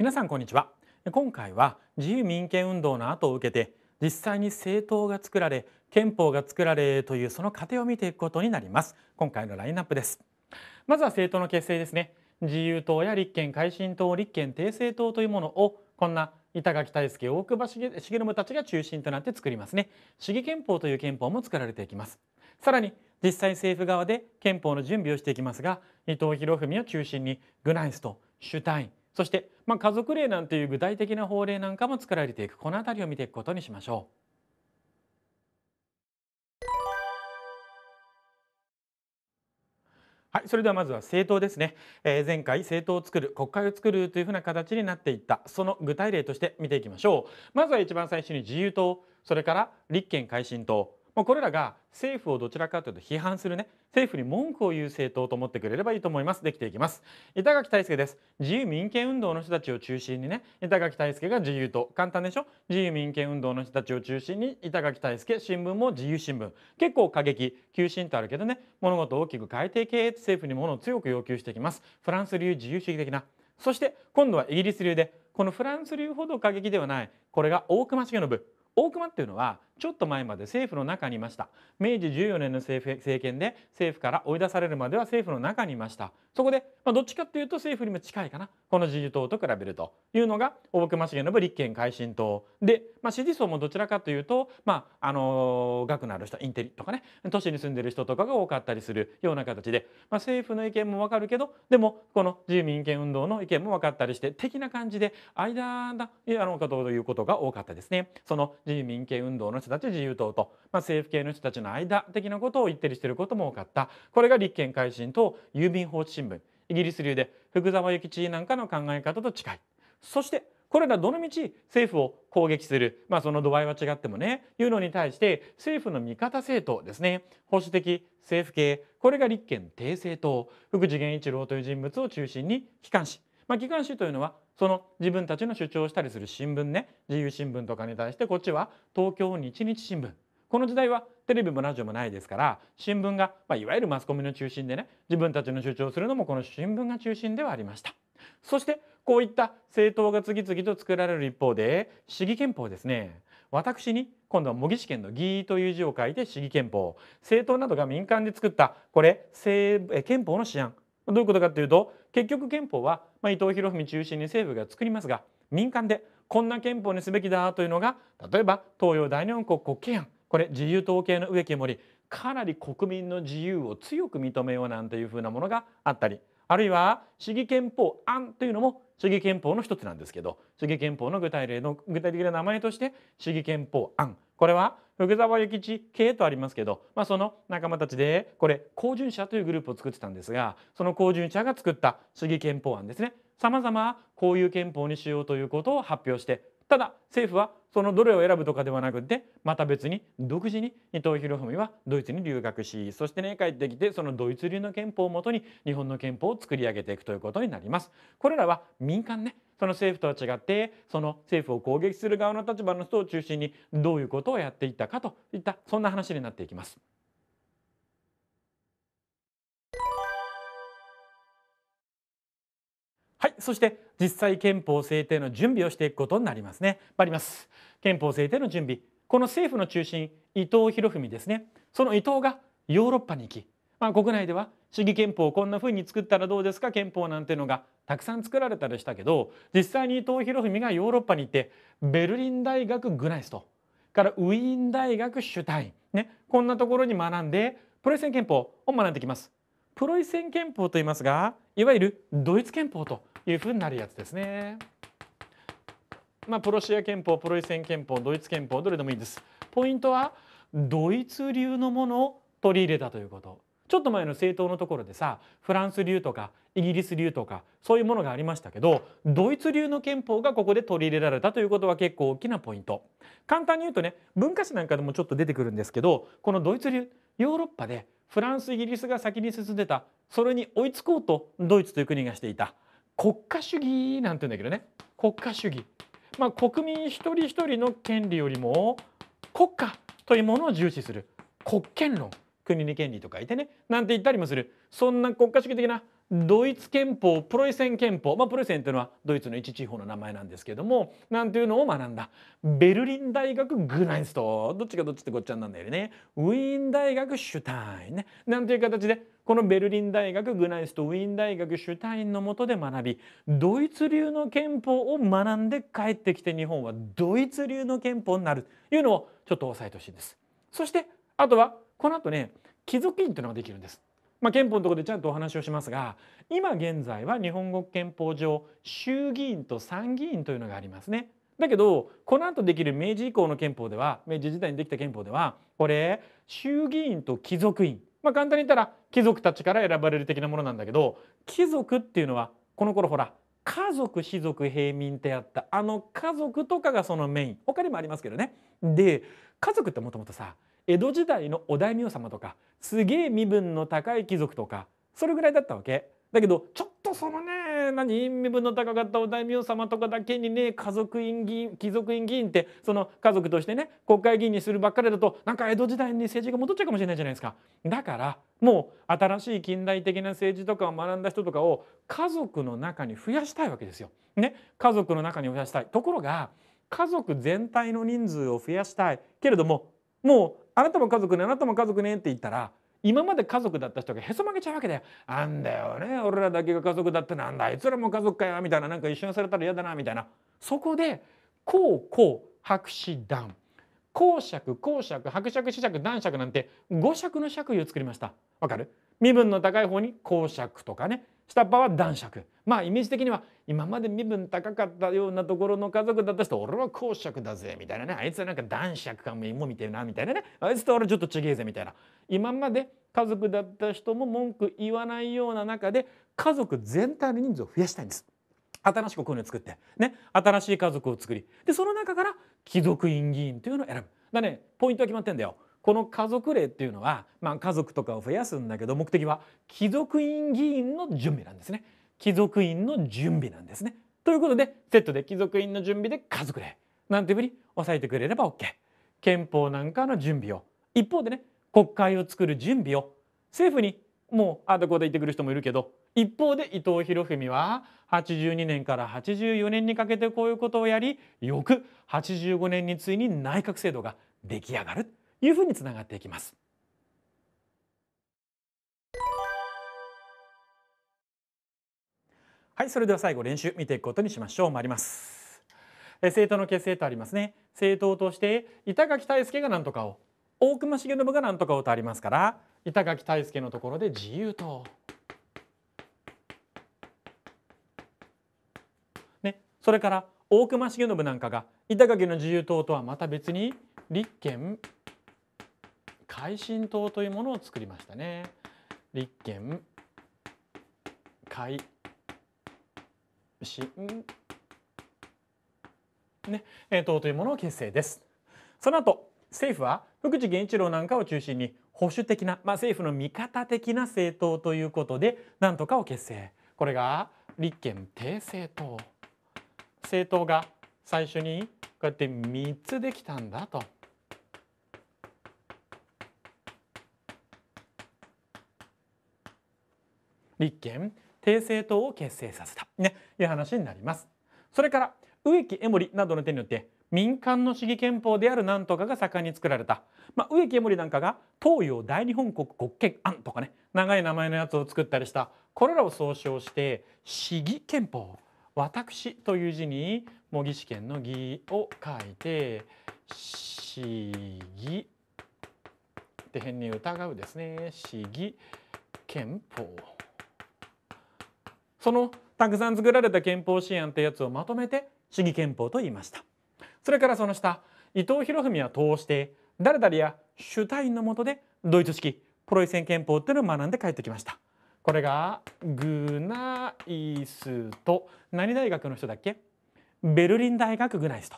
皆さんこんにちは今回は自由民権運動の後を受けて実際に政党が作られ憲法が作られというその過程を見ていくことになります今回のラインナップですまずは政党の結成ですね自由党や立憲改進党立憲定政党というものをこんな板垣大輔大久保重信たちが中心となって作りますね市議憲法という憲法も作られていきますさらに実際政府側で憲法の準備をしていきますが伊藤博文を中心にグナイスとシュタインそしてまあ、家族例なんていう具体的な法令なんかも作られていくこの辺りを見ていくことにしましょう。はい、それではまずは政党ですね、えー、前回政党を作る国会を作るというふうな形になっていったその具体例として見ていきましょうまずは一番最初に自由党それから立憲改進党まこれらが政府をどちらかというと批判するね政府に文句を言う政党と思ってくれればいいと思いますできていきます板垣大輔です自由民権運動の人たちを中心にね板垣大輔が自由と簡単でしょ自由民権運動の人たちを中心に板垣大輔新聞も自由新聞結構過激急進とあるけどね物事を大きく変えていけ政府に物を強く要求していきますフランス流自由主義的なそして今度はイギリス流でこのフランス流ほど過激ではないこれが大隈重信大隈っていうのはちょっと前まで政府の中にいました明治14年の政権で政府から追い出されるまでは政府の中にいましたそこで、まあ、どっちかっていうと政府にも近いかなこの自由党と比べるというのが大隈重信立憲改進党で、まあ、支持層もどちらかというと、まああの学のある人インテリとかね都市に住んでる人とかが多かったりするような形で、まあ、政府の意見もわかるけどでもこの自由民権運動の意見も分かったりして的な感じで間だやろうかということが多かったですね。その自由民権運動のたち自由党と、まあ、政府系の人たちの間的なことを言ったりしてることも多かったこれが立憲改進と郵便放置新聞イギリス流で福沢諭吉なんかの考え方と近いそしてこれらどのみち政府を攻撃する、まあ、その度合いは違ってもねいうのに対して政府の味方政党ですね保守的政府系これが立憲帝政党福次元一郎という人物を中心に機関紙、まあ、機関紙というのはその自分たちの主張したりする新聞ね自由新聞とかに対してこっちは東京日日新聞この時代はテレビもラジオもないですから新聞が、まあ、いわゆるマスコミの中心でね自分たちの主張するのもこの新聞が中心ではありました。そしてこういった政党が次々と作られる一方で市議憲法ですね私に今度は模擬試験の「議」という字を書いて市議憲法政党などが民間で作ったこれ憲法の試案どういうことかというと結局憲法は、まあ、伊藤博文中心に政府が作りますが民間でこんな憲法にすべきだというのが例えば東洋大日本国国憲案これ自由統計の植木森かなり国民の自由を強く認めようなんていうふうなものがあったりあるいは市議憲法案というのも市議憲法の一つなんですけど主義憲法の具体例の具体的な名前として市議憲法案これは福沢諭吉系とありますけど、まあ、その仲間たちでこれ高順者というグループを作ってたんですがその高順者が作った主義憲法案ですねさまざまこういう憲法にしようということを発表してただ政府はそのどれを選ぶとかではなくてまた別に独自に伊藤博文はドイツに留学しそしてね帰ってきてそのドイツ流の憲法をもとに日本の憲法を作り上げていくということになります。これらは民間ねその政府とは違ってその政府を攻撃する側の立場の人を中心にどういうことをやっていったかといったそんな話になっていきます。はいそして実際憲法制定の準備をしていくことになりますね参ります憲法制定の準備この政府の中心伊藤博文ですねその伊藤がヨーロッパに行き、まあ、国内では主義憲法をこんな風に作ったらどうですか憲法なんていうのがたくさん作られたりしたけど実際に伊藤博文がヨーロッパに行ってベルリン大学グナイストからウィーン大学シュタイン、ね、こんなところに学んでプロイセン憲法を学んできます。プロイセン憲法と言いますがいわゆるドイツ憲法というふうになるやつですね。まあ、プロシア憲法プロイセン憲法ドイツ憲法どれでもいいです。ポイントはドイツ流のものを取り入れたということ。ちょっと前の政党のところでさフランス流とかイギリス流とかそういうものがありましたけどドイツ流の憲法がここで取り入れられたということは結構大きなポイント簡単に言うとね文化史なんかでもちょっと出てくるんですけどこのドイツ流ヨーロッパでフランスイギリスが先に進んでたそれに追いつこうとドイツという国がしていた国家主義なんて言うんだけどね国家主義、まあ、国民一人一人の権利よりも国家というものを重視する国権論国に権利とかいてねなんて言ったりもするそんな国家主義的なドイツ憲法プロイセン憲法、まあ、プロイセンというのはドイツの一地方の名前なんですけどもなんていうのを学んだベルリン大学グナイストどっちがどっちってごっちゃなんだよねウィーン大学シュタインねなんていう形でこのベルリン大学グナイストウィーン大学シュタインの下で学びドイツ流の憲法を学んで帰ってきて日本はドイツ流の憲法になるというのをちょっと押さえてほしいんです。そしてあとはこの後ね貴族院というのができるんです。まあ、憲法のところでちゃんとお話をしますが今現在は日本国憲法上衆議院と参議院というのがありますね。だけどこの後できる明治以降の憲法では明治時代にできた憲法ではこれ衆議院と貴族院、まあ、簡単に言ったら貴族たちから選ばれる的なものなんだけど貴族っていうのはこの頃ほら家族士族平民ってあったあの家族とかがそのメイン他にもありますけどね。で家族ってもともとさ江戸時代のお大名様とかすげえ身分の高い貴族とかそれぐらいだったわけだけどちょっとそのね何身分の高かったお大名様とかだけにね家族院議員貴族院議員ってその家族としてね国会議員にするばっかりだとなんか江戸時代に政治が戻っちゃうかもしれないじゃないですかだからもう新しい近代的な政治とかを学んだ人とかを家族の中に増やしたいわけですよ。ね家族の中に増やしたいところが家族全体の人数を増やしたいけれどももうあなたも家族ねあなたも家族ねって言ったら今まで家族だった人がへそ曲げちゃうわけだよ。あんだよね俺らだけが家族だってなんだあいつらも家族かよみたいななんか一緒にされたら嫌だなみたいなそこでこうこう白紙公爵公爵伯爵子爵男爵なんて五爵の爵位を作りました。わかる身分の高い方に公爵とかね下っ端は男爵まあイメージ的には今まで身分高かったようなところの家族だった人俺は公爵だぜみたいなねあいつはなんか男爵かも芋見てるなみたいなねあいつと俺ちょっと違えぜみたいな今まで家族だった人も文句言わないような中で家族全体の人数を増やしたいんです。新しくこういうのを作って、ね、新しい家族を作りでその中から貴族院議員というのを選ぶだねポイントは決まってんだよこの家族令っていうのは、まあ、家族とかを増やすんだけど目的は貴族院議員の準備なんですね貴族院の準備なんですねということでセットで貴族院の準備で家族令なんていうふうに押さえてくれれば OK 憲法なんかの準備を一方でね国会を作る準備を政府にもうあとこで言ってくる人もいるけど一方で伊藤博文は82年から84年にかけてこういうことをやり翌85年についに内閣制度が出来上がるいうふうにつながっていきます。はい、それでは最後練習見ていくことにしましょう。参ります。え政党の結成とありますね。政党として板垣退助が何とかを、大隈重信が何とかをとありますから、板垣退助のところで自由党。ね、それから大隈重信なんかが板垣の自由党とはまた別に立憲改進党というものを作りましたね。立憲改進ね、党というものを結成です。その後政府は福地源一郎なんかを中心に保守的な、まあ、政府の味方的な政党ということで何とかを結成これが立憲帝政党政党が最初にこうやって3つできたんだと立憲帝政党を結成させた、ね、いう話になります。それから植木江守などの手によって民間の市議憲法である何とかが盛んに作られた、まあ、植木江守なんかが東洋大日本国国権案とかね長い名前のやつを作ったりしたこれらを総称して市議憲法私という字に模擬試験の義を書いて市議って変に疑うですね市議憲法そのたくさん作られた憲法支案ってやつをまとめて主義憲法と言いましたそれからその下伊藤博文は通して誰々や主体の下でドイツ式プロイセン憲法っていうのを学んで帰ってきましたこれがグナイスと何大学の人だっけベルリン大学グナイスと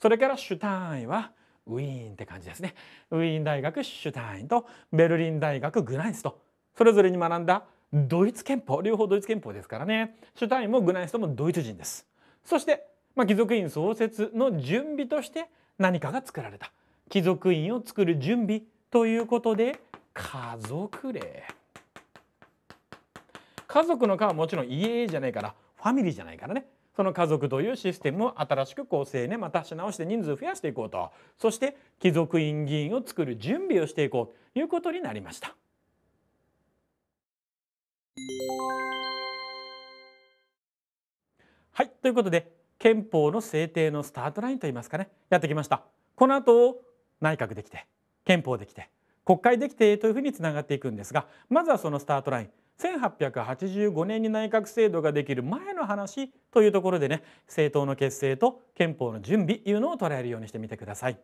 それからシュタインはウィーンって感じですねウィーン大学シュタインとベルリン大学グナイスとそれぞれに学んだドイツ憲法両方ドイツ憲法ですからねシュタインもグナイストもドイツ人ですそして、まあ、貴族院創設の準備として何かが作られた貴族院を作る準備ということで家族例家族の「家」はもちろん家じゃないからファミリーじゃないからねその家族というシステムを新しく構成ねまたし直して人数増やしていこうとそして貴族院議員を作る準備をしていこうということになりました。はいということで憲法の制定のスタートラインといいますかねやってきましたこの後内閣できて憲法できて国会できてというふうにつながっていくんですがまずはそのスタートライン1885年に内閣制度ができる前の話というところでね政党の結成と憲法の準備というのを捉えるようにしてみてください。